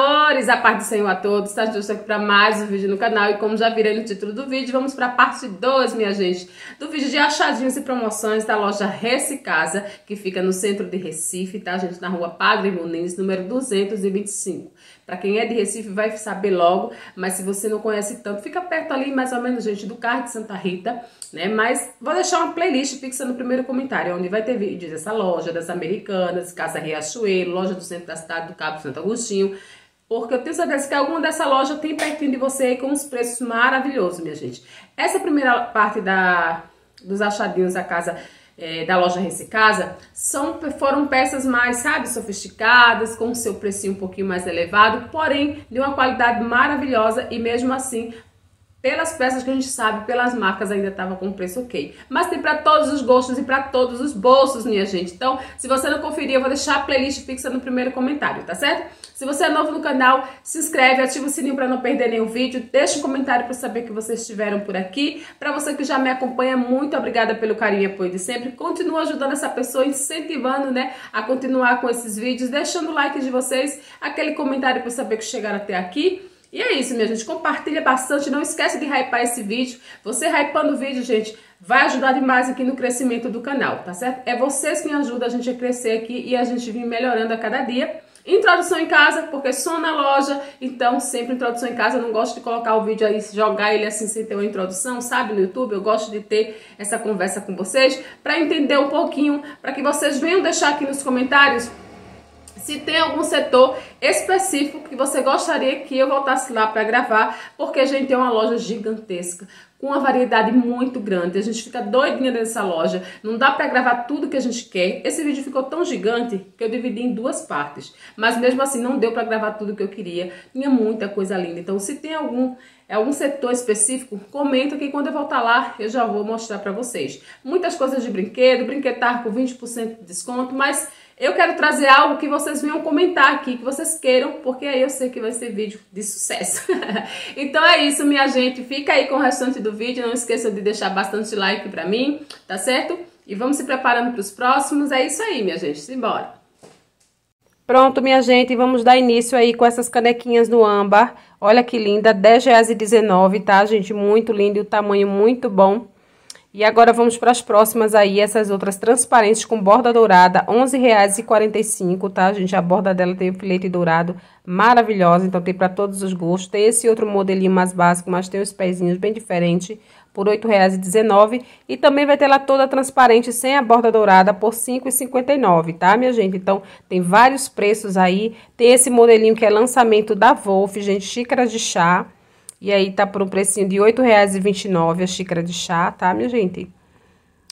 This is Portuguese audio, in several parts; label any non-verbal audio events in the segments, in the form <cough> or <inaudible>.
amores, a parte do Senhor a todos, tá, está justo aqui para mais um vídeo no canal e como já virei no título do vídeo, vamos para a parte 2, minha gente, do vídeo de achadinhos e promoções da loja Reci Casa, que fica no centro de Recife, tá gente, na rua Padre Muniz, número 225. Para quem é de Recife vai saber logo, mas se você não conhece tanto, fica perto ali mais ou menos, gente, do carro de Santa Rita, né, mas vou deixar uma playlist fixa no primeiro comentário, onde vai ter vídeos dessa loja, das americanas, Casa Riachuelo, loja do centro da cidade do Cabo Santo Agostinho, porque eu tenho certeza que alguma dessa loja tem pertinho de você com uns preços maravilhosos, minha gente. Essa primeira parte da, dos achadinhos da casa, é, da loja Recicasa, são, foram peças mais, sabe, sofisticadas, com seu precinho um pouquinho mais elevado, porém de uma qualidade maravilhosa e mesmo assim pelas peças que a gente sabe, pelas marcas ainda estava com preço ok. Mas tem para todos os gostos e para todos os bolsos, minha gente. Então, se você não conferir, eu vou deixar a playlist fixa no primeiro comentário, tá certo? Se você é novo no canal, se inscreve, ativa o sininho para não perder nenhum vídeo, deixa um comentário para saber que vocês estiveram por aqui. Para você que já me acompanha, muito obrigada pelo carinho e apoio de sempre. Continua ajudando essa pessoa, incentivando, né, a continuar com esses vídeos, deixando o like de vocês, aquele comentário para saber que chegaram até aqui. E é isso, minha gente. Compartilha bastante. Não esquece de hypar esse vídeo. Você hypando o vídeo, gente, vai ajudar demais aqui no crescimento do canal, tá certo? É vocês que ajudam a gente a crescer aqui e a gente vir melhorando a cada dia. Introdução em casa, porque só na loja, então sempre introdução em casa. Eu não gosto de colocar o vídeo aí, jogar ele assim sem ter uma introdução, sabe? No YouTube, eu gosto de ter essa conversa com vocês para entender um pouquinho, para que vocês venham deixar aqui nos comentários se tem algum setor específico que você gostaria que eu voltasse lá para gravar, porque a gente tem é uma loja gigantesca, com uma variedade muito grande. A gente fica doidinha nessa loja, não dá para gravar tudo que a gente quer. Esse vídeo ficou tão gigante que eu dividi em duas partes, mas mesmo assim não deu para gravar tudo que eu queria. Tinha muita coisa linda. Então, se tem algum é, algum setor específico, comenta que quando eu voltar lá eu já vou mostrar para vocês. Muitas coisas de brinquedo, brinquetar com 20% de desconto, mas eu quero trazer algo que vocês venham comentar aqui, que vocês queiram, porque aí eu sei que vai ser vídeo de sucesso. <laughs> então é isso, minha gente. Fica aí com o restante do vídeo. Não esqueça de deixar bastante like pra mim, tá certo? E vamos se preparando para os próximos. É isso aí, minha gente. Simbora! Pronto, minha gente, vamos dar início aí com essas canequinhas no âmbar. Olha que linda, R$10,19, tá, gente? Muito lindo e o tamanho muito bom. E agora vamos para as próximas aí, essas outras transparentes com borda dourada, R$ 11,45, tá, gente? A borda dela tem o filete dourado maravilhosa, então tem para todos os gostos. Tem esse outro modelinho mais básico, mas tem os pezinhos bem diferentes, por R$ 8,19. E também vai ter ela toda transparente, sem a borda dourada, por R$ 5,59, tá, minha gente? Então, tem vários preços aí. Tem esse modelinho que é lançamento da Wolf, gente, xícaras de chá. E aí tá por um precinho de R$ 8,29 a xícara de chá, tá, minha gente?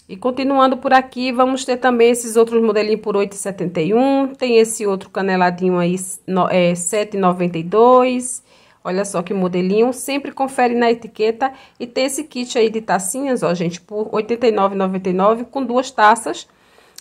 E continuando por aqui, vamos ter também esses outros modelinhos por R$ 8,71. Tem esse outro caneladinho aí, no, é, 7,92. Olha só que modelinho, sempre confere na etiqueta. E tem esse kit aí de tacinhas, ó, gente, por R$ 89,99 com duas taças.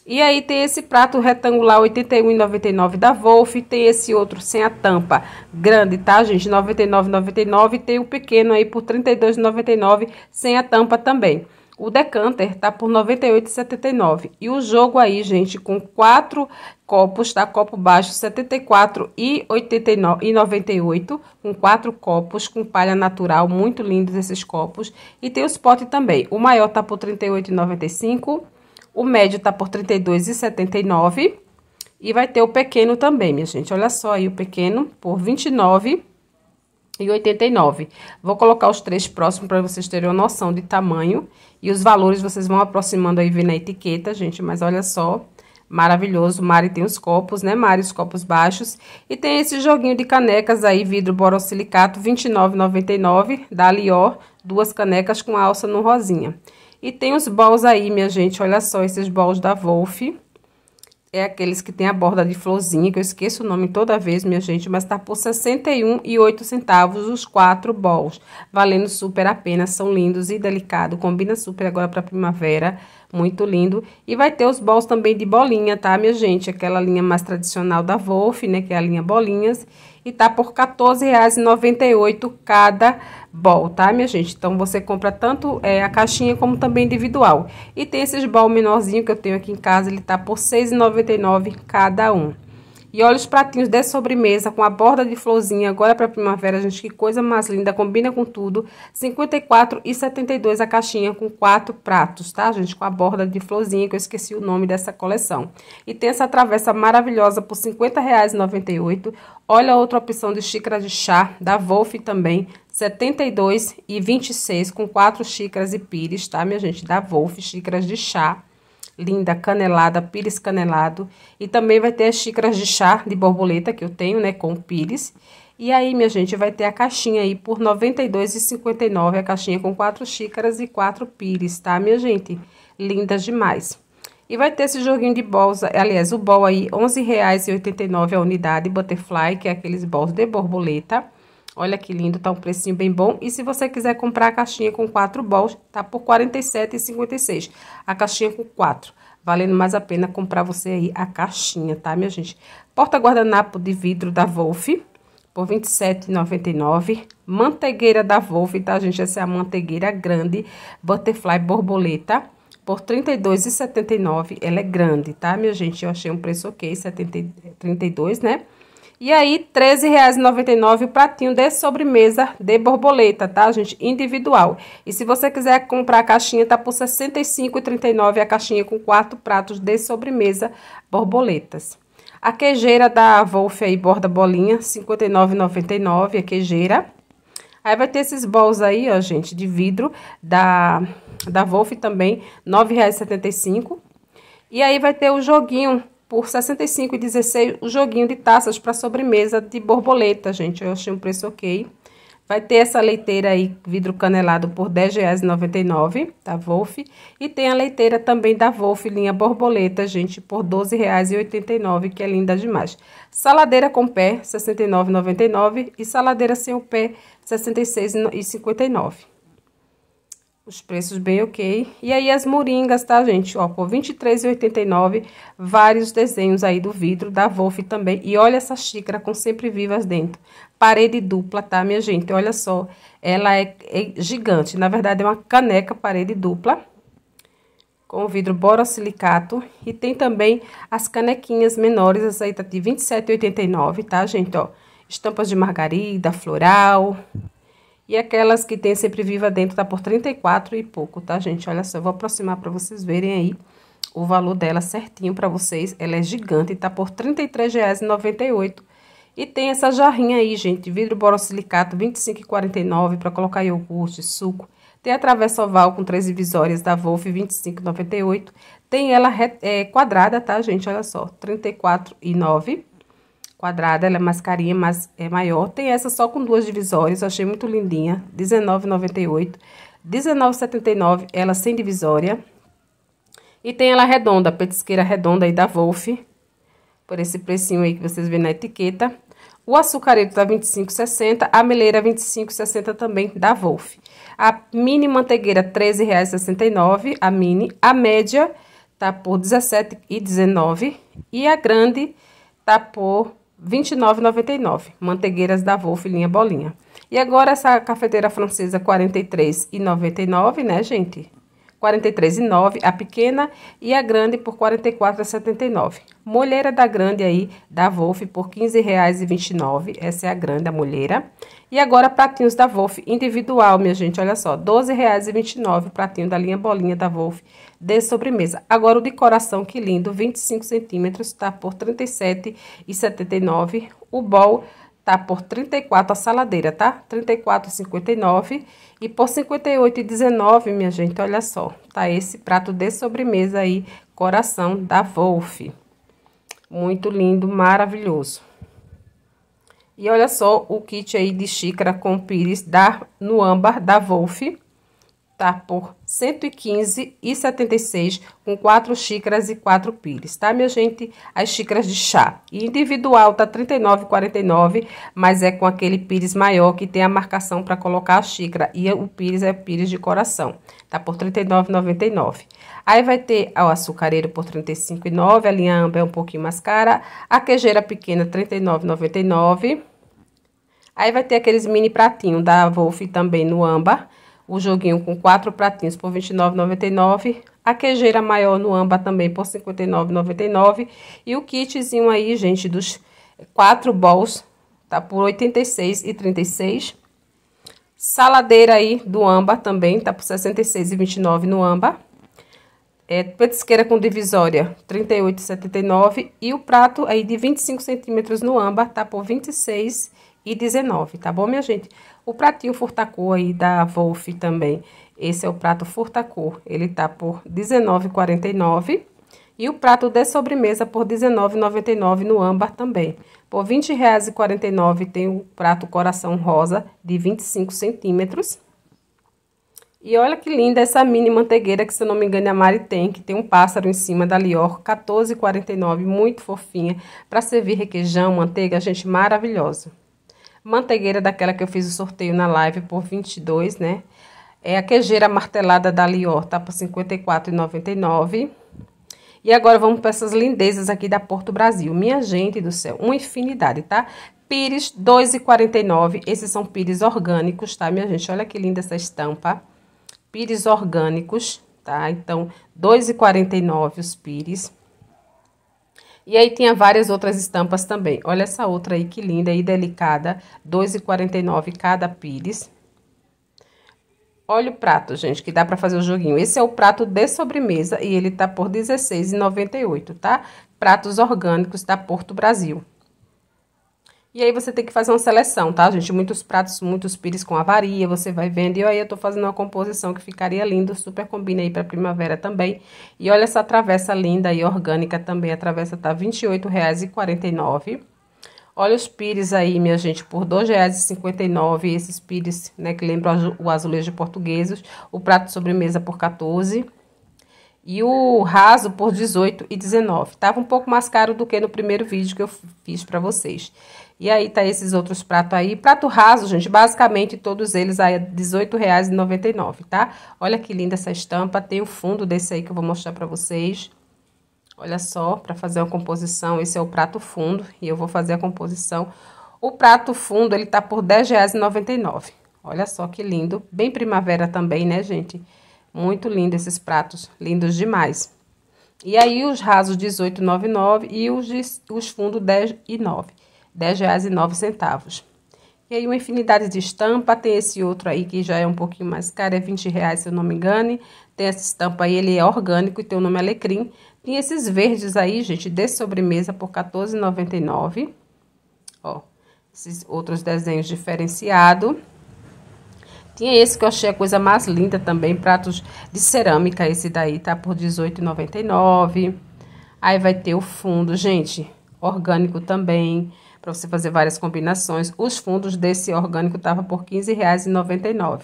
E aí tem esse prato retangular 81,99 da Wolf, tem esse outro sem a tampa, grande, tá, gente? 99,99 e tem o pequeno aí por 32,99 sem a tampa também. O decanter tá por 98,79 e o jogo aí, gente, com quatro copos, tá? Copo baixo 74 e 89 e 98, com quatro copos com palha natural, muito lindos esses copos. E tem os potes também. O maior tá por 38,95 o médio tá por R$ 32,79. E vai ter o pequeno também, minha gente. Olha só aí o pequeno por R$ 29,89. Vou colocar os três próximos para vocês terem uma noção de tamanho. E os valores vocês vão aproximando aí, vendo na etiqueta, gente. Mas olha só, maravilhoso. Mari tem os copos, né, Mari? Os copos baixos. E tem esse joguinho de canecas aí, vidro borosilicato, R$29,99, da Lior. Duas canecas com alça no rosinha. E tem os balls aí, minha gente, olha só esses balls da Wolf. É aqueles que tem a borda de florzinha, que eu esqueço o nome toda vez, minha gente, mas tá por 61,08 centavos os quatro balls, valendo super a pena, são lindos e delicados. combina super agora para primavera, muito lindo. E vai ter os balls também de bolinha, tá, minha gente? Aquela linha mais tradicional da Wolf, né, que é a linha bolinhas e tá por R$14,98 cada bol, tá, minha gente? Então, você compra tanto é, a caixinha como também individual. E tem esses bol menorzinho que eu tenho aqui em casa, ele tá por R$6,99 cada um. E olha os pratinhos de sobremesa com a borda de florzinha, agora é para primavera, gente, que coisa mais linda, combina com tudo. R$ 54,72 a caixinha com quatro pratos, tá, gente? Com a borda de florzinha, que eu esqueci o nome dessa coleção. E tem essa travessa maravilhosa por R$ 50,98. Olha outra opção de xícara de chá, da Wolf também, R$ e com quatro xícaras e pires, tá, minha gente? Da Wolf, xícaras de chá linda, canelada, pires canelado. E também vai ter as xícaras de chá de borboleta que eu tenho, né, com pires. E aí, minha gente, vai ter a caixinha aí por R$ 92,59, a caixinha com quatro xícaras e quatro pires, tá, minha gente? Linda demais. E vai ter esse joguinho de bolsa, aliás, o bol aí, R$ 11,89 a unidade, butterfly, que é aqueles bols de borboleta. Olha que lindo, tá um precinho bem bom. E se você quiser comprar a caixinha com quatro bols, tá por R$ 47,56. A caixinha com quatro. Valendo mais a pena comprar você aí a caixinha, tá, minha gente? Porta guardanapo de vidro da Wolf por R$ 27,99. Manteigueira da Wolf, tá, gente? Essa é a manteigueira grande, Butterfly Borboleta, por R$ 32,79. Ela é grande, tá, minha gente? Eu achei um preço ok, R$ 32, né? E aí, R$ 13,99 o pratinho de sobremesa de borboleta, tá, gente? Individual. E se você quiser comprar a caixinha, tá por R$ 65,39 a caixinha com quatro pratos de sobremesa borboletas. A queijeira da Wolf aí, borda bolinha, R$ 59,99 a queijeira. Aí vai ter esses bols aí, ó, gente, de vidro da, da Wolf também, R$ 9,75. E aí vai ter o joguinho por 65,16 o joguinho de taças para sobremesa de borboleta, gente. Eu achei um preço ok. Vai ter essa leiteira aí, vidro canelado, por 10,99, da Wolf. E tem a leiteira também da Wolf, linha borboleta, gente, por 12,89, que é linda demais. Saladeira com pé, 69,99. E saladeira sem o pé, 66,59 os preços bem ok. E aí as moringas, tá, gente? Ó, por R$23,89, vários desenhos aí do vidro, da Wolf também. E olha essa xícara com sempre vivas dentro. Parede dupla, tá, minha gente? Olha só, ela é, é gigante. Na verdade, é uma caneca parede dupla. Com vidro borosilicato. E tem também as canequinhas menores, essa aí tá de R$27,89, tá, gente? Ó, estampas de margarida, floral, e aquelas que tem sempre viva dentro tá por 34 e pouco, tá, gente? Olha só, eu vou aproximar para vocês verem aí o valor dela certinho para vocês. Ela é gigante, tá por R$ 33,98. E tem essa jarrinha aí, gente, vidro borosilicato 25,49 para colocar iogurte, suco. Tem a travessa oval com três divisórias da Wolf 25,98. Tem ela é, quadrada, tá, gente? Olha só, R$ 34,9 quadrada, ela é mais carinha, mas é maior. Tem essa só com duas divisórias, eu achei muito lindinha, R$19,98. R$19,79 ela sem divisória. E tem ela redonda, petisqueira redonda aí da Wolf, por esse precinho aí que vocês vêem na etiqueta. O açucareiro tá R$25,60, a meleira R$25,60 também da Wolf. A mini manteigueira R$13,69, a mini, a média tá por R$17,19 e a grande tá por 29,99. Manteigueiras da Wolf linha bolinha. E agora essa cafeteira francesa 43,99, né, gente? 43,9 a pequena e a grande por 44,79. Molheira da grande aí da Wolf por R$ 15,29. Essa é a grande a molheira. E agora, pratinhos da Wolf individual, minha gente, olha só, R$12,29 o pratinho da linha bolinha da Wolf de sobremesa. Agora, o de coração, que lindo, 25 centímetros, tá por R$37,79. O bol tá por 34 a saladeira, tá? 34,59 e por 58,19, minha gente, olha só. Tá esse prato de sobremesa aí, coração da Wolf. Muito lindo, maravilhoso. E olha só o kit aí de xícara com pires da, no âmbar da Wolf. Tá por R$ 115,76 com quatro xícaras e quatro pires, tá, minha gente? As xícaras de chá. E individual tá R$ 39,49, mas é com aquele pires maior que tem a marcação para colocar a xícara. E o pires é pires de coração, tá por R$ 39,99. Aí vai ter o açucareiro por R$ 35,9, a linha amba é um pouquinho mais cara, a quejeira pequena R$ 39,99 Aí vai ter aqueles mini pratinhos da Wolf também no âmbar. O joguinho com quatro pratinhos por R$ 29,99. A queijeira maior no âmbar também por R$ 59,99. E o kitzinho aí, gente, dos quatro balls, tá por R$ 86,36. Saladeira aí do âmbar também, tá por R$ 66,29 no âmbar. É, petisqueira com divisória, R$ 38,79. E o prato aí de 25 centímetros no âmbar, tá por R$ 26,99 e 19, tá bom, minha gente? O pratinho furtacor aí da Wolf também, esse é o prato furtacor, ele tá por 19,49 e o prato de sobremesa por 19,99 no âmbar também. Por R$ 20,49 tem o prato coração rosa de 25 centímetros. E olha que linda essa mini mantegueira que, se eu não me engano, a Mari tem, que tem um pássaro em cima da Lior, 14,49, muito fofinha, para servir requeijão, manteiga, gente, maravilhosa. Manteigueira daquela que eu fiz o sorteio na live por 22, né? É a quejeira martelada da Lior, tá por 54,99. E agora vamos para essas lindezas aqui da Porto Brasil. Minha gente do céu, uma infinidade, tá? Pires 2,49. Esses são pires orgânicos, tá, minha gente? Olha que linda essa estampa. Pires orgânicos, tá? Então, 2,49 os pires. E aí tinha várias outras estampas também. Olha essa outra aí, que linda e delicada. 2,49 cada pires. Olha o prato, gente, que dá para fazer o joguinho. Esse é o prato de sobremesa e ele tá por R$16,98, tá? Pratos orgânicos da Porto Brasil. E aí você tem que fazer uma seleção, tá, gente? Muitos pratos, muitos pires com avaria, você vai vendo. E aí eu tô fazendo uma composição que ficaria linda, super combina aí pra primavera também. E olha essa travessa linda e orgânica também. A travessa tá R$ 28,49. Olha os pires aí, minha gente, por R$ 2,59. Esses pires, né, que lembram o azulejo portugueses. O prato de sobremesa por R$ 14,00 e o raso por 18 e 19. Tava um pouco mais caro do que no primeiro vídeo que eu fiz para vocês. E aí tá esses outros pratos aí. Prato raso, gente, basicamente todos eles aí é R$18,99, tá? Olha que linda essa estampa. Tem o fundo desse aí que eu vou mostrar para vocês. Olha só, para fazer a composição, esse é o prato fundo e eu vou fazer a composição. O prato fundo, ele tá por R$10,99. Olha só que lindo. Bem primavera também, né, gente? Muito lindo esses pratos, lindos demais. E aí os rasos R$18,99 e os, os fundos R$10,09. e reais e centavos. E aí uma infinidade de estampa, tem esse outro aí que já é um pouquinho mais caro, é R$20,00, reais se eu não me engano. Tem essa estampa aí, ele é orgânico e tem o nome Alecrim. Tem esses verdes aí, gente, de sobremesa por R$14,99. Ó, esses outros desenhos diferenciados. Tinha esse que eu achei a coisa mais linda também, pratos de cerâmica. Esse daí tá por R$18,99. Aí vai ter o fundo, gente, orgânico também, para você fazer várias combinações. Os fundos desse orgânico tava por R$15,99.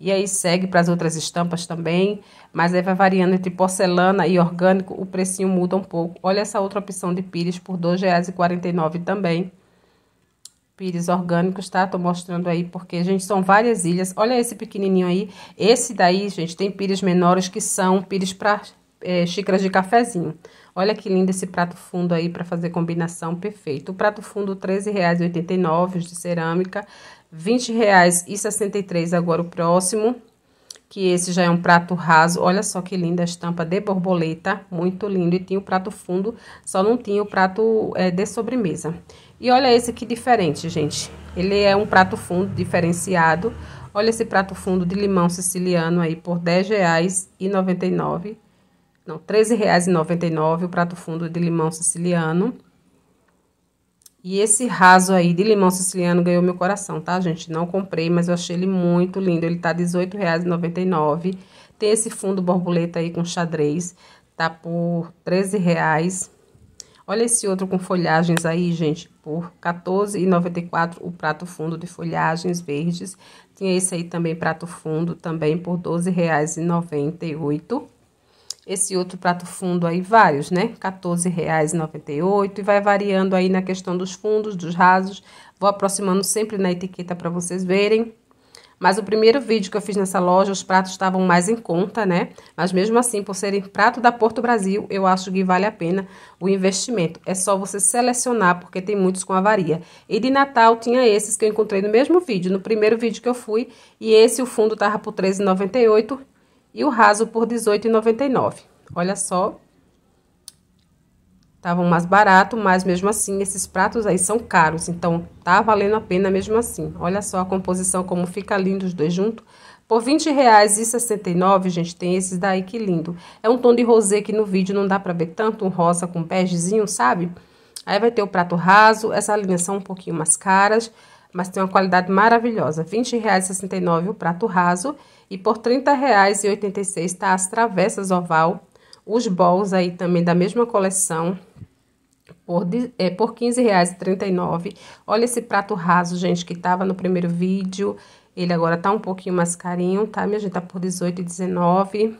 E aí segue para as outras estampas também, mas aí vai variando entre porcelana e orgânico, o precinho muda um pouco. Olha essa outra opção de pires por R$2,49 também pires orgânicos, tá? Tô mostrando aí porque, gente, são várias ilhas. Olha esse pequenininho aí. Esse daí, gente, tem pires menores que são pires para é, xícaras de cafezinho. Olha que lindo esse prato fundo aí para fazer combinação perfeito. O prato fundo R$13,89, 13,89 de cerâmica, R$20,63 agora o próximo, que esse já é um prato raso. Olha só que linda a estampa de borboleta, muito lindo. E tinha o prato fundo, só não tinha o prato é, de sobremesa. E olha esse aqui diferente, gente. Ele é um prato fundo diferenciado. Olha esse prato fundo de limão siciliano aí por R$ Não, R$ o prato fundo de limão siciliano. E esse raso aí de limão siciliano ganhou meu coração, tá, gente? Não comprei, mas eu achei ele muito lindo. Ele tá R$18,99. Tem esse fundo borboleta aí com xadrez, tá por R$13,00. Olha esse outro com folhagens aí, gente, por R$14,94 o prato fundo de folhagens verdes. Tinha esse aí também, prato fundo, também por R$12,98. Esse outro prato fundo aí, vários, né? R$14,98 e vai variando aí na questão dos fundos, dos rasos. Vou aproximando sempre na etiqueta para vocês verem. Mas o primeiro vídeo que eu fiz nessa loja, os pratos estavam mais em conta, né? Mas mesmo assim, por serem prato da Porto Brasil, eu acho que vale a pena o investimento. É só você selecionar, porque tem muitos com avaria. E de Natal tinha esses que eu encontrei no mesmo vídeo, no primeiro vídeo que eu fui. E esse, o fundo, tava por R$13,98 e o raso por R$18,99. Olha só estavam mais barato, mas mesmo assim esses pratos aí são caros, então tá valendo a pena mesmo assim. Olha só a composição como fica lindo os dois juntos. Por R$ 20,69, gente, tem esses daí que lindo. É um tom de rosé que no vídeo não dá pra ver tanto, um rosa com begezinho, sabe? Aí vai ter o prato raso, essas linhas são um pouquinho mais caras, mas tem uma qualidade maravilhosa. R$ 20,69 o prato raso e por R$ 30,86 tá as travessas oval os balls aí também da mesma coleção, por, é, por R$15,39. Olha esse prato raso, gente, que tava no primeiro vídeo. Ele agora tá um pouquinho mais carinho, tá, minha gente? Tá por R$18,19.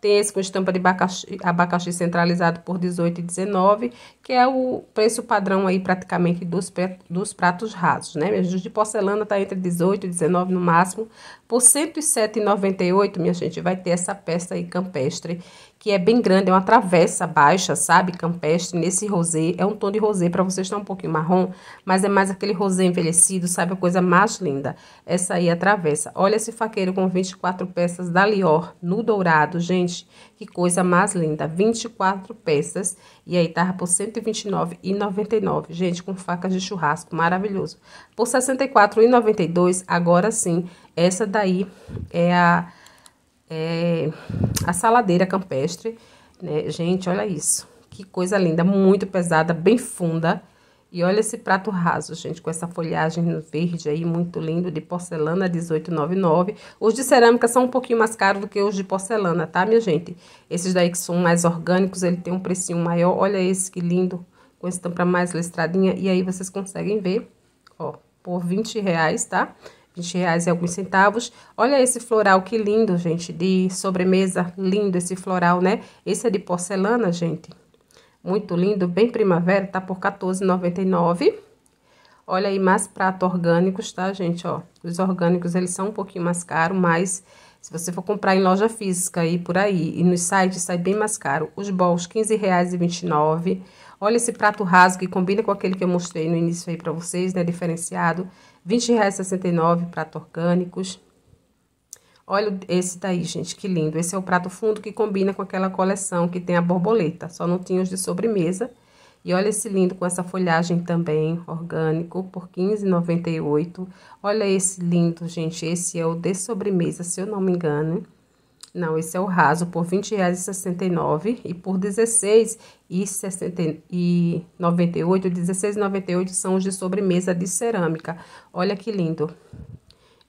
Tem esse com estampa de abacaxi, abacaxi centralizado por R$18,19, que é o preço padrão aí praticamente dos, dos pratos rasos, né? Minha gente, os de porcelana tá entre 18 e 19 no máximo. Por R$107,98, minha gente, vai ter essa peça aí campestre que é bem grande, é uma travessa baixa, sabe? Campestre, nesse rosé. É um tom de rosé, para vocês está um pouquinho marrom, mas é mais aquele rosé envelhecido, sabe? A coisa mais linda. Essa aí é a travessa. Olha esse faqueiro com 24 peças da Lior, no dourado, gente. Que coisa mais linda. 24 peças. E aí tava por R$ 129,99. Gente, com facas de churrasco, maravilhoso. Por R$ 64,92, agora sim, essa daí é a é, a saladeira campestre, né? Gente, olha isso. Que coisa linda, muito pesada, bem funda. E olha esse prato raso, gente, com essa folhagem verde aí, muito lindo, de porcelana, 18,99. Os de cerâmica são um pouquinho mais caros do que os de porcelana, tá, minha gente? Esses daí que são mais orgânicos, ele tem um precinho maior. Olha esse que lindo, com esse tampa mais listradinha. E aí vocês conseguem ver, ó, por 20 reais, tá? Tá? 20 reais e alguns centavos. Olha esse floral que lindo, gente, de sobremesa, lindo esse floral, né? Esse é de porcelana, gente, muito lindo, bem primavera, tá por 14,99 Olha aí, mais prato orgânicos, tá, gente, ó. Os orgânicos, eles são um pouquinho mais caros, mas se você for comprar em loja física e por aí, e nos sites, sai bem mais caro. Os bols, 15,29 Olha esse prato raso que combina com aquele que eu mostrei no início aí pra vocês, né, diferenciado. R$ 20,69 prato orgânicos. Olha esse daí, gente, que lindo. Esse é o prato fundo que combina com aquela coleção que tem a borboleta. Só não tinha os de sobremesa. E olha esse lindo com essa folhagem também, orgânico, por 15,98. Olha esse lindo, gente. Esse é o de sobremesa, se eu não me engano. Não, esse é o raso por R$ 20,69 e por R$ 16,98, R$ 16,98 são os de sobremesa de cerâmica. Olha que lindo.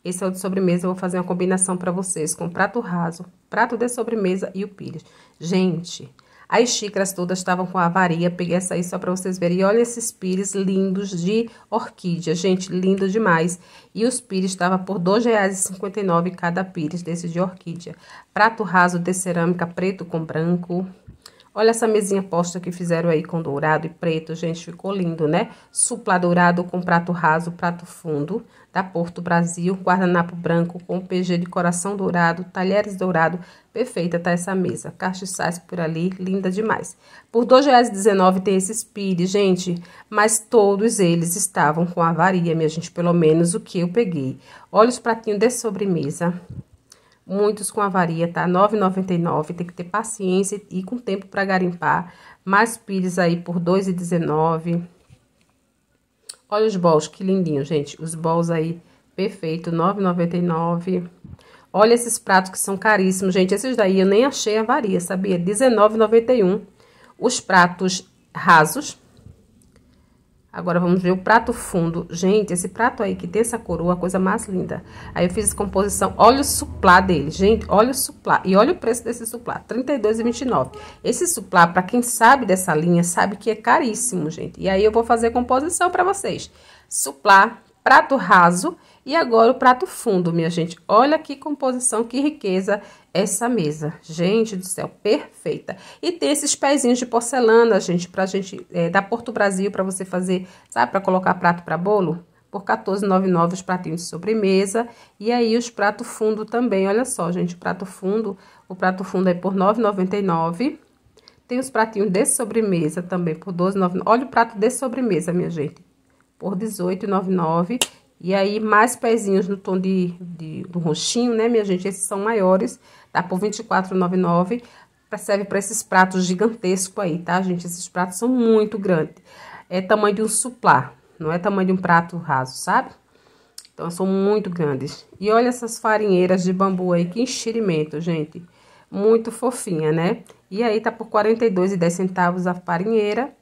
Esse é o de sobremesa, eu vou fazer uma combinação para vocês com prato raso, prato de sobremesa e o pires. Gente, as xícaras todas estavam com avaria. Peguei essa aí só para vocês verem. E olha esses pires lindos de orquídea. Gente, lindo demais. E os pires estavam por R$ 2,59 cada pires desse de orquídea. Prato raso de cerâmica preto com branco. Olha essa mesinha posta que fizeram aí com dourado e preto, gente, ficou lindo, né? Supla dourado com prato raso, prato fundo, da Porto Brasil, guardanapo branco com PG de coração dourado, talheres dourado, perfeita tá essa mesa. Cachiçais por ali, linda demais. Por R$ 2,19 tem esses pires, gente, mas todos eles estavam com avaria, minha gente, pelo menos o que eu peguei. Olha os pratinhos de sobremesa, muitos com avaria, tá? 9,99, tem que ter paciência e com tempo para garimpar. Mais pires aí por 2,19. Olha os bols, que lindinho, gente. Os bols aí, perfeito, 9,99. Olha esses pratos que são caríssimos, gente. Esses daí eu nem achei avaria, sabia? 19,91. Os pratos rasos, Agora vamos ver o prato fundo. Gente, esse prato aí que tem essa coroa, a coisa mais linda. Aí eu fiz composição, olha o suplá dele, gente, olha o suplá. E olha o preço desse suplá, R$ 32,29. Esse suplá, para quem sabe dessa linha, sabe que é caríssimo, gente. E aí eu vou fazer composição para vocês. Suplá, prato raso e agora o prato fundo, minha gente. Olha que composição, que riqueza essa mesa. Gente do céu, perfeita. E tem esses pezinhos de porcelana, gente, pra gente, é, da Porto Brasil, para você fazer, sabe, para colocar prato para bolo. Por R$14,99 os pratinhos de sobremesa. E aí os prato fundo também, olha só, gente, o prato fundo, o prato fundo é por R$9,99. Tem os pratinhos de sobremesa também por R$12,99. Olha o prato de sobremesa, minha gente, por R$18,99. E aí, mais pezinhos no tom de, de do roxinho, né, minha gente? Esses são maiores, tá? Por R$24,99. Serve para esses pratos gigantescos aí, tá, gente? Esses pratos são muito grandes. É tamanho de um suplá, não é tamanho de um prato raso, sabe? Então, são muito grandes. E olha essas farinheiras de bambu aí, que enxerimento, gente. Muito fofinha, né? E aí, tá por R$ 42,10 a farinheira.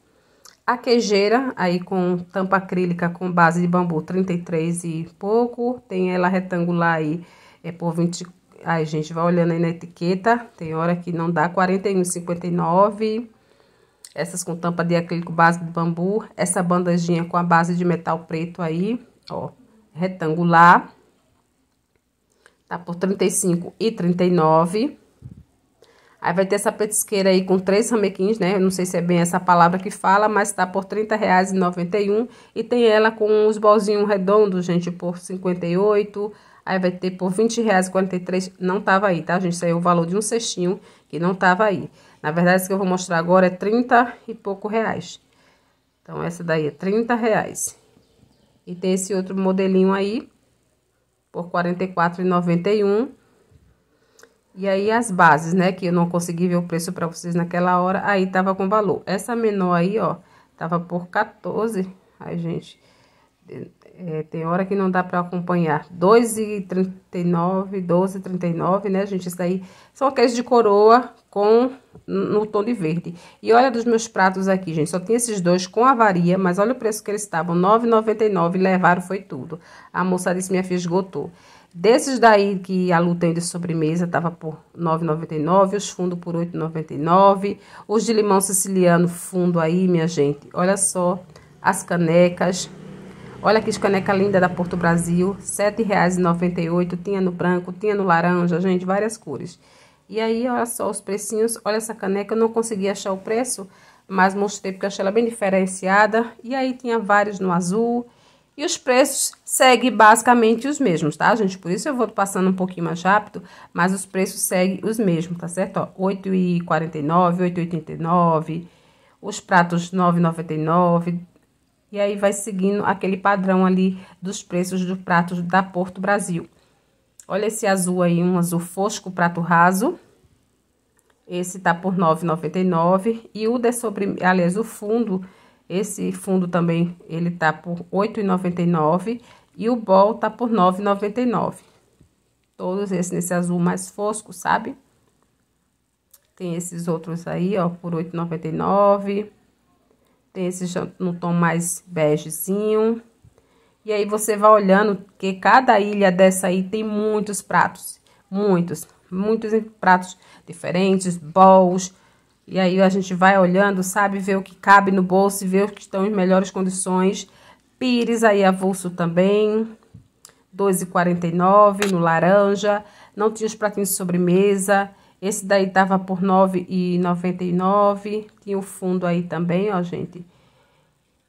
A quejeira aí com tampa acrílica com base de bambu 33 e pouco. Tem ela retangular aí, é por 20... Aí, gente, vai olhando aí na etiqueta. Tem hora que não dá, 41,59. Essas com tampa de acrílico base de bambu. Essa bandejinha com a base de metal preto aí, ó, retangular. Tá por 35 e 39. Aí vai ter essa petisqueira aí com três ramequins, né? não sei se é bem essa palavra que fala, mas tá por R$ 30,91. E tem ela com os bolzinhos redondos, gente, por R$ 58. Aí vai ter por R$ 20,43. Não tava aí, tá, gente? Isso aí é o valor de um cestinho que não tava aí. Na verdade, isso que eu vou mostrar agora é 30 e pouco reais. Então, essa daí é 30 reais. E tem esse outro modelinho aí, por R$ 44,91. E aí as bases, né, que eu não consegui ver o preço para vocês naquela hora, aí tava com valor. Essa menor aí, ó, tava por 14. Ai, gente, é, tem hora que não dá para acompanhar. 2,39, 12,39, né, gente? Isso aí são aqueles de coroa com no tom de verde. E olha dos meus pratos aqui, gente. Só tem esses dois com avaria, mas olha o preço que eles estavam. 9,99 levaram, foi tudo. A moça disse, minha filha, esgotou. Desses daí que a tem de é sobremesa estava por R$ 9,99, os fundos por R$ 8,99, os de limão siciliano fundo aí, minha gente. Olha só as canecas. Olha que caneca linda da Porto Brasil, R$ 7,98, tinha no branco, tinha no laranja, gente, várias cores. E aí, olha só os precinhos, olha essa caneca, eu não consegui achar o preço, mas mostrei porque achei ela bem diferenciada. E aí tinha vários no azul, e os preços seguem basicamente os mesmos, tá, gente? Por isso eu vou passando um pouquinho mais rápido, mas os preços seguem os mesmos, tá certo? Ó, R$ 8,49, R$ 8,89, os pratos R$ 9,99, e aí vai seguindo aquele padrão ali dos preços dos pratos da Porto Brasil. Olha esse azul aí, um azul fosco, prato raso. Esse tá por R$ 9,99 e o de sobre, aliás, o fundo esse fundo também, ele tá por R$ 8,99 e o bol tá por R$ 9,99. Todos esses nesse azul mais fosco, sabe? Tem esses outros aí, ó, por R$ 8,99. Tem esse no tom mais begezinho. E aí você vai olhando que cada ilha dessa aí tem muitos pratos, muitos, muitos pratos diferentes, bols, e aí a gente vai olhando, sabe, vê o que cabe no bolso e vê o que estão em melhores condições. Pires aí avulso também, 2,49 no laranja. Não tinha os pratinhos de sobremesa. Esse daí tava por 9,99. Tinha o fundo aí também, ó, gente.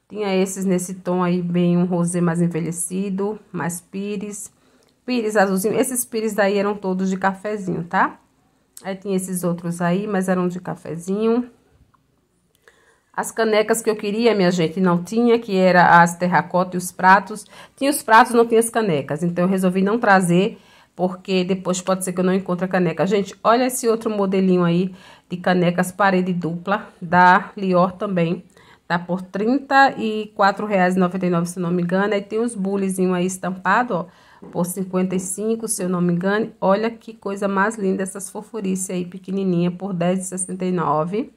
Tinha esses nesse tom aí, bem um rosé mais envelhecido, mais pires. Pires azulzinho. Esses pires daí eram todos de cafezinho, tá? Aí tinha esses outros aí, mas eram de cafezinho. As canecas que eu queria, minha gente, não tinha, que era as terracota e os pratos. Tinha os pratos, não tinha as canecas. Então, eu resolvi não trazer, porque depois pode ser que eu não encontre a caneca. Gente, olha esse outro modelinho aí de canecas parede dupla, da Lior também. Tá por R$ 34,99, se não me engano. Aí tem os bulezinhos aí estampado, ó por 55, se eu não me engano. Olha que coisa mais linda essas fofurices aí, pequenininha, por 10,69.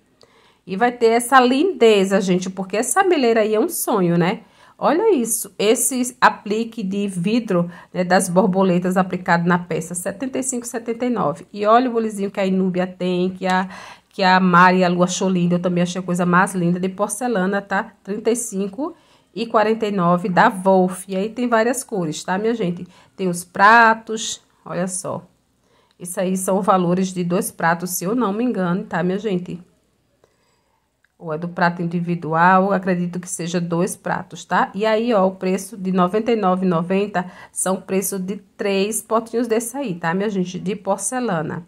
E vai ter essa lindeza, gente, porque essa cabeleira aí é um sonho, né? Olha isso, esse aplique de vidro né, das borboletas aplicado na peça, 75,79. E olha o bolizinho que a Inúbia tem, que a, que a Mari, a Lua achou linda, eu também achei a coisa mais linda, de porcelana, tá? 35,79 e 49 da Wolf. E aí tem várias cores, tá, minha gente? Tem os pratos, olha só. Isso aí são valores de dois pratos, se eu não me engano, tá, minha gente? Ou é do prato individual, acredito que seja dois pratos, tá? E aí, ó, o preço de R$ 99,90 são preço de três potinhos desse aí, tá, minha gente? De porcelana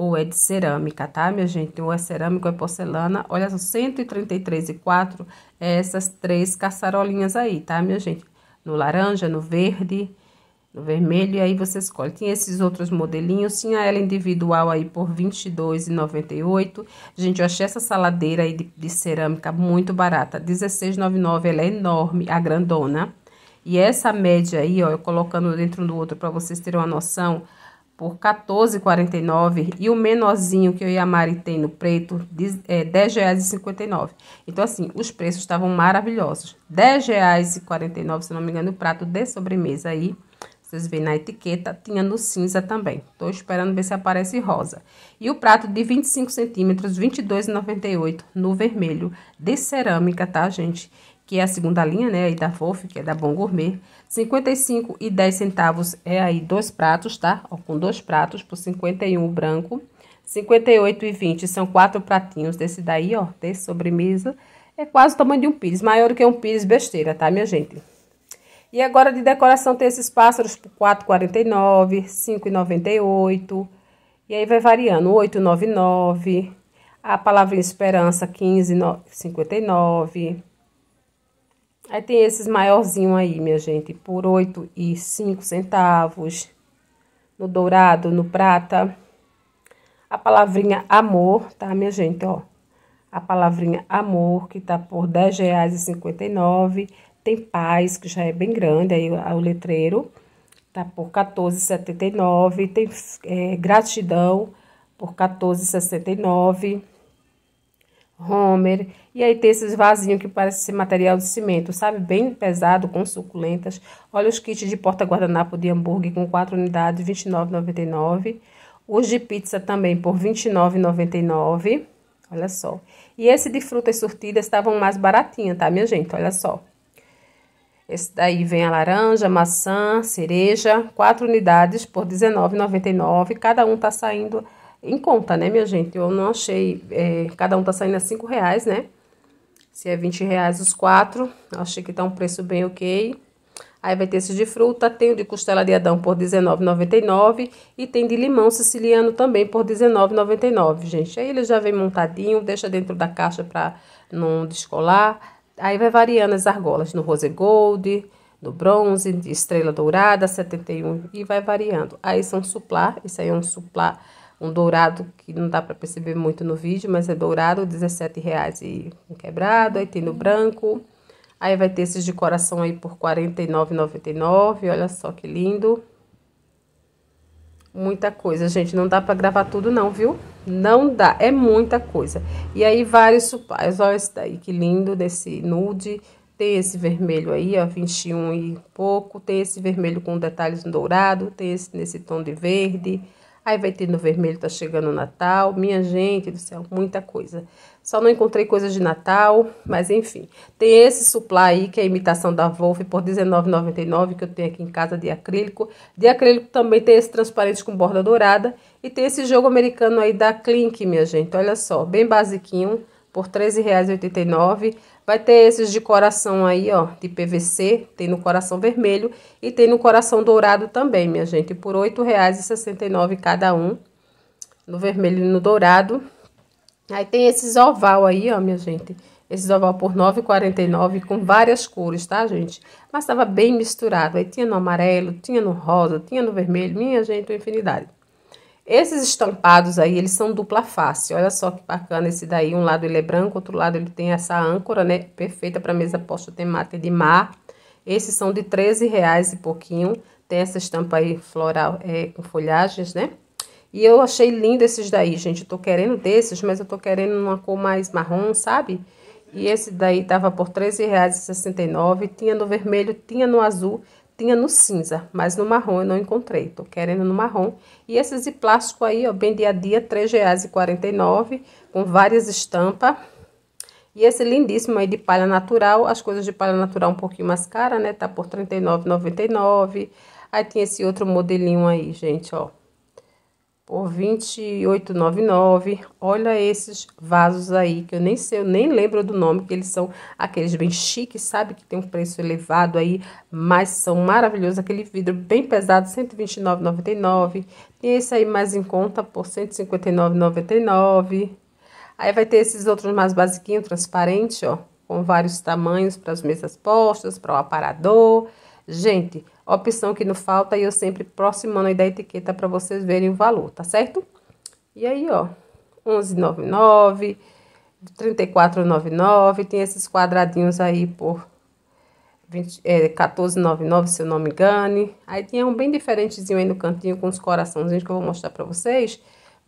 ou é de cerâmica, tá, minha gente? Ou é cerâmica ou é porcelana. Olha só, 133,4 é essas três caçarolinhas aí, tá, minha gente? No laranja, no verde, no vermelho, e aí você escolhe. Tinha esses outros modelinhos, tinha ela individual aí por R$22,98. Gente, eu achei essa saladeira aí de, de cerâmica muito barata, R$16,99, ela é enorme, a grandona. E essa média aí, ó, eu colocando dentro do outro para vocês terem uma noção, por 14,49 e o menorzinho que eu e a Mari tem no preto, é R$10,59. Então, assim, os preços estavam maravilhosos. R$10,49, se não me engano, o prato de sobremesa aí. Vocês veem na etiqueta, tinha no cinza também. Tô esperando ver se aparece rosa. E o prato de 25 centímetros, 22,98 no vermelho, de cerâmica, tá, gente? Que é a segunda linha, né, aí da Wolf, que é da Bom Gourmet. 55 e 10 centavos é aí dois pratos, tá? Ó, com dois pratos por 51 branco. 58 e 20 são quatro pratinhos desse daí, ó, desse sobremesa. É quase o tamanho de um pires, maior que um pires besteira, tá, minha gente? E agora de decoração tem esses pássaros por 4,49, 5,98. E aí vai variando, 8,99. A palavra esperança 15,59. Aí tem esses maiorzinhos aí, minha gente, por oito e cinco centavos. No dourado, no prata. A palavrinha amor, tá, minha gente, ó. A palavrinha amor, que tá por R$ 10,59. Tem paz, que já é bem grande, aí o letreiro. Tá por R$ 14,79. Tem é, gratidão, por R$ 14,69. Homer, e aí tem esses vasinhos que parece ser material de cimento, sabe? Bem pesado, com suculentas. Olha os kits de porta-guardanapo de hambúrguer com 4 unidades, R$29,99. 29,99. Os de pizza também por R$29,99. 29,99. Olha só. E esse de frutas surtidas estavam mais baratinha, tá, minha gente? Olha só. Esse daí vem a laranja, maçã, cereja, quatro unidades por R$19,99. Cada um tá saindo em conta, né, minha gente? Eu não achei. É, cada um tá saindo a 5 reais, né? Se é 20 reais os quatro, achei que tá um preço bem ok. Aí vai ter esse de fruta, tem o de costela de Adão por R$19,99 e tem de limão siciliano também por R$19,99, gente. Aí ele já vem montadinho, deixa dentro da caixa para não descolar. Aí vai variando as argolas no rose gold, no bronze, estrela dourada, 71 e vai variando. Aí são suplá, isso aí é um suplá um dourado que não dá para perceber muito no vídeo, mas é dourado, R$17,00 e um quebrado. Aí tem no branco. Aí vai ter esses de coração aí por R$ 49,99. Olha só que lindo. Muita coisa, gente. Não dá para gravar tudo não, viu? Não dá, é muita coisa. E aí vários supais. Olha esse daí, que lindo, desse nude. Tem esse vermelho aí, ó, 21 e pouco. Tem esse vermelho com detalhes dourado. Tem esse nesse tom de verde. Aí vai ter no vermelho, tá chegando o Natal. Minha gente do céu, muita coisa. Só não encontrei coisas de Natal, mas enfim. Tem esse supply aí, que é a imitação da Wolf por R$19,99, que eu tenho aqui em casa de acrílico. De acrílico também tem esse transparente com borda dourada. E tem esse jogo americano aí da Clink, minha gente. Olha só, bem basiquinho, por R$13,89. Vai ter esses de coração aí, ó, de PVC, tem no coração vermelho e tem no coração dourado também, minha gente, por R$ 8,69 cada um, no vermelho e no dourado. Aí tem esses oval aí, ó, minha gente, esses oval por R$ 9,49 com várias cores, tá, gente? Mas tava bem misturado, aí tinha no amarelo, tinha no rosa, tinha no vermelho, minha gente, uma infinidade. Esses estampados aí, eles são dupla face. Olha só que bacana esse daí. Um lado ele é branco, outro lado ele tem essa âncora, né? Perfeita para mesa posta temática de mar. Esses são de 13 reais e pouquinho. Tem essa estampa aí floral é, com folhagens, né? E eu achei lindo esses daí, gente. Eu tô querendo desses, mas eu tô querendo uma cor mais marrom, sabe? E esse daí tava por R$13,69. Tinha no vermelho, tinha no azul tinha no cinza, mas no marrom eu não encontrei. Tô querendo no marrom. E esses de plástico aí, ó, bem dia a dia, R$ 3,49, com várias estampas. E esse lindíssimo aí de palha natural, as coisas de palha natural um pouquinho mais cara, né? Tá por R$ 39,99. Aí tem esse outro modelinho aí, gente, ó ou 2899. Olha esses vasos aí, que eu nem sei, eu nem lembro do nome, que eles são aqueles bem chiques, sabe? Que tem um preço elevado aí, mas são maravilhosos. Aquele vidro bem pesado, 129,99. e esse aí mais em conta por 159,99. Aí vai ter esses outros mais basiquinhos, transparente, ó, com vários tamanhos para as mesas postas, para o aparador. Gente, opção que não falta e eu sempre aproximando aí da etiqueta para vocês verem o valor, tá certo? E aí, ó, 11,99, 34,99, tem esses quadradinhos aí por é, 14,99, se eu não me engane. Aí tinha um bem diferentezinho aí no cantinho com os coraçãozinhos que eu vou mostrar para vocês.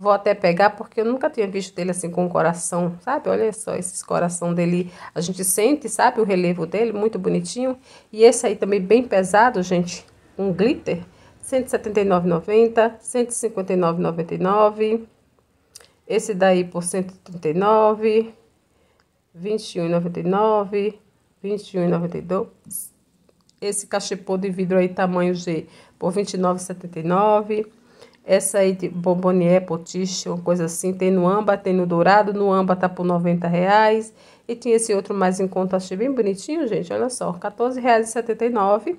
Vou até pegar porque eu nunca tinha visto dele assim com o coração, sabe? Olha só esse coração dele, a gente sente, sabe, o relevo dele, muito bonitinho. E esse aí também bem pesado, gente, um glitter, R$ 179,90, 159,99. Esse daí por 139, 21,99, 21,92. Esse cachepô de vidro aí tamanho G por 29,79. Essa aí de tipo, bombonier, potiche, uma coisa assim. Tem no amba, tem no dourado. No amba tá por 90 reais. E tinha esse outro mais em conta, achei bem bonitinho, gente. Olha só, R$14,79.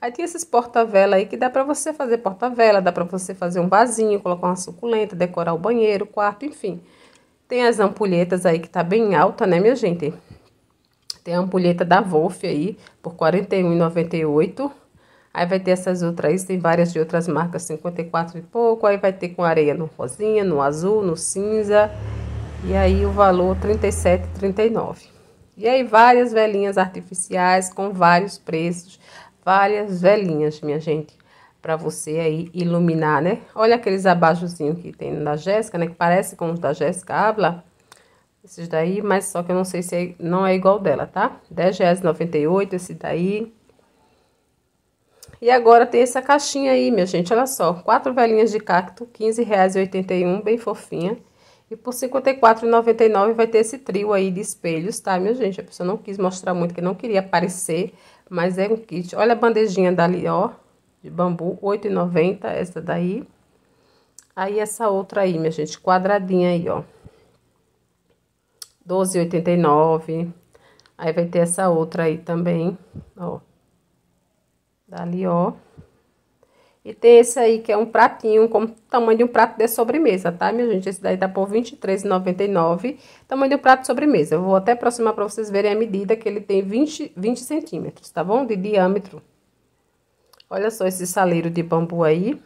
Aí tinha esses porta-vela aí que dá pra você fazer porta-vela, dá pra você fazer um vasinho, colocar uma suculenta, decorar o banheiro, o quarto, enfim. Tem as ampulhetas aí que tá bem alta, né, minha gente? Tem a ampulheta da Wolf aí, por R$41,98. Aí vai ter essas outras, tem várias de outras marcas, 54 e pouco. Aí vai ter com areia no rosinha, no azul, no cinza. E aí o valor 37,39. E aí várias velinhas artificiais com vários preços, várias velinhas, minha gente, para você aí iluminar, né? Olha aqueles abajozinhos que tem da Jéssica, né, que parece com os da Jéssica Abla. Esses daí, mas só que eu não sei se é, não é igual dela, tá? 10,98 esse daí. E agora tem essa caixinha aí, minha gente, olha só. Quatro velhinhas de cacto, R$15,81, bem fofinha. E por R$54,99 vai ter esse trio aí de espelhos, tá, minha gente? A pessoa não quis mostrar muito, que não queria aparecer, mas é um kit. Olha a bandejinha dali, ó, de bambu, R$8,90 essa daí. Aí essa outra aí, minha gente, quadradinha aí, ó. R$12,89. Aí vai ter essa outra aí também, ó. Dali, ó. E tem esse aí que é um pratinho, como tamanho de um prato de sobremesa, tá, minha gente? Esse daí tá por R$23,99, tamanho de um prato de sobremesa. Eu vou até aproximar pra vocês verem a medida que ele tem 20, 20 centímetros, tá bom? De diâmetro. Olha só esse saleiro de bambu aí.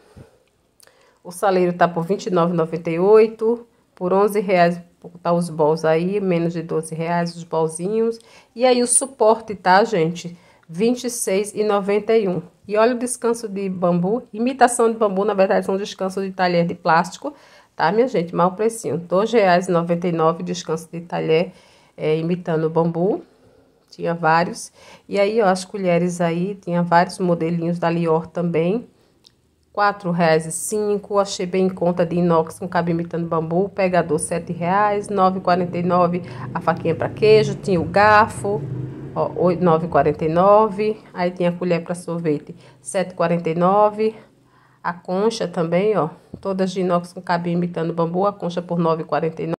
O saleiro tá por R$29,98, por R$11,00 tá os bols aí, menos de R$12,00 os bolzinhos. E aí o suporte, tá, gente? 26,91. E olha o descanso de bambu. Imitação de bambu, na verdade, são descanso de talher de plástico, tá, minha gente? Mal precinho. R$ 2,99 descanso de talher é, imitando bambu. Tinha vários. E aí, ó, as colheres aí, tinha vários modelinhos da Lior também. R$ 4,05, achei bem em conta de inox com cabo imitando bambu, pegador R$ 7,00, R$ 9,49 a faquinha para queijo, tinha o garfo, ó, 9,49. Aí tem a colher para sorvete, 7,49. A concha também, ó, todas de inox com cabinho imitando bambu, a concha por 9,49.